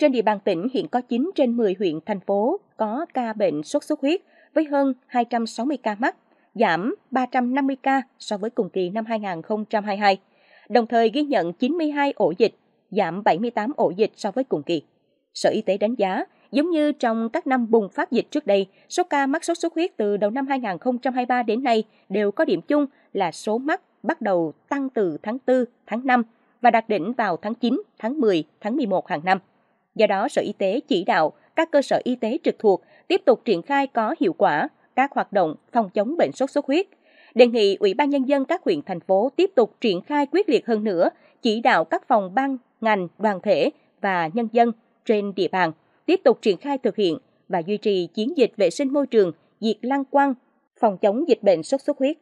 Trên địa bàn tỉnh hiện có 9 trên 10 huyện, thành phố có ca bệnh sốt xuất huyết với hơn 260 ca mắc, giảm 350 ca so với cùng kỳ năm 2022, đồng thời ghi nhận 92 ổ dịch, giảm 78 ổ dịch so với cùng kỳ. Sở Y tế đánh giá, giống như trong các năm bùng phát dịch trước đây, số ca mắc sốt xuất huyết từ đầu năm 2023 đến nay đều có điểm chung là số mắc bắt đầu tăng từ tháng 4, tháng 5 và đạt đỉnh vào tháng 9, tháng 10, tháng 11 hàng năm. Do đó, Sở Y tế chỉ đạo các cơ sở y tế trực thuộc tiếp tục triển khai có hiệu quả các hoạt động phòng chống bệnh sốt xuất huyết. Đề nghị Ủy ban Nhân dân các huyện, thành phố tiếp tục triển khai quyết liệt hơn nữa, chỉ đạo các phòng ban, ngành, đoàn thể và nhân dân trên địa bàn tiếp tục triển khai thực hiện và duy trì chiến dịch vệ sinh môi trường, diệt lăng quăng, phòng chống dịch bệnh sốt xuất huyết.